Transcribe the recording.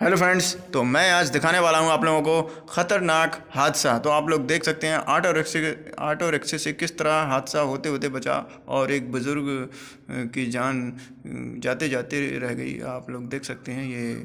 hello friends तो मैं आज दिखाने वाला हूं आप लोगों को ख़तरनाक हादसा तो आप लोग देख सकते हैं ऑटो रिक्शे ऑटो रिक्शे से किस तरह हादसा होते होते बचा और एक बुज़ुर्ग की जान जाते जाते रह गई आप लोग देख सकते हैं ये